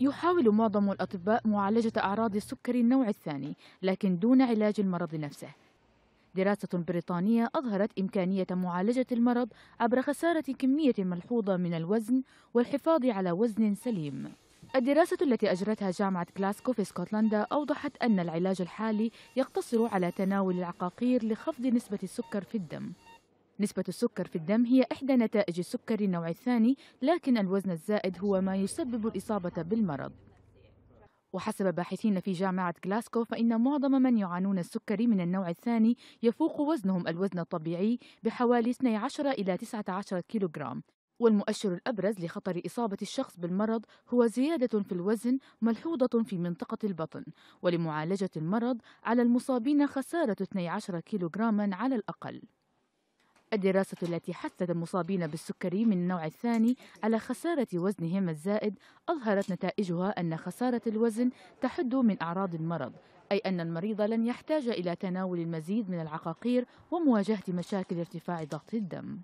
يحاول معظم الأطباء معالجة أعراض السكر النوع الثاني لكن دون علاج المرض نفسه دراسة بريطانية أظهرت إمكانية معالجة المرض عبر خسارة كمية ملحوظة من الوزن والحفاظ على وزن سليم الدراسة التي أجرتها جامعة كلاسكو في اسكتلندا أوضحت أن العلاج الحالي يقتصر على تناول العقاقير لخفض نسبة السكر في الدم نسبة السكر في الدم هي إحدى نتائج السكر النوع الثاني لكن الوزن الزائد هو ما يسبب الإصابة بالمرض وحسب باحثين في جامعة غلاسكو فإن معظم من يعانون السكري من النوع الثاني يفوق وزنهم الوزن الطبيعي بحوالي 12 إلى 19 كيلوغرام والمؤشر الأبرز لخطر إصابة الشخص بالمرض هو زيادة في الوزن ملحوظة في منطقة البطن ولمعالجة المرض على المصابين خسارة 12 كيلوغراما على الأقل الدراسة التي حثت المصابين بالسكري من النوع الثاني على خسارة وزنهم الزائد أظهرت نتائجها أن خسارة الوزن تحد من أعراض المرض أي أن المريض لن يحتاج إلى تناول المزيد من العقاقير ومواجهة مشاكل ارتفاع ضغط الدم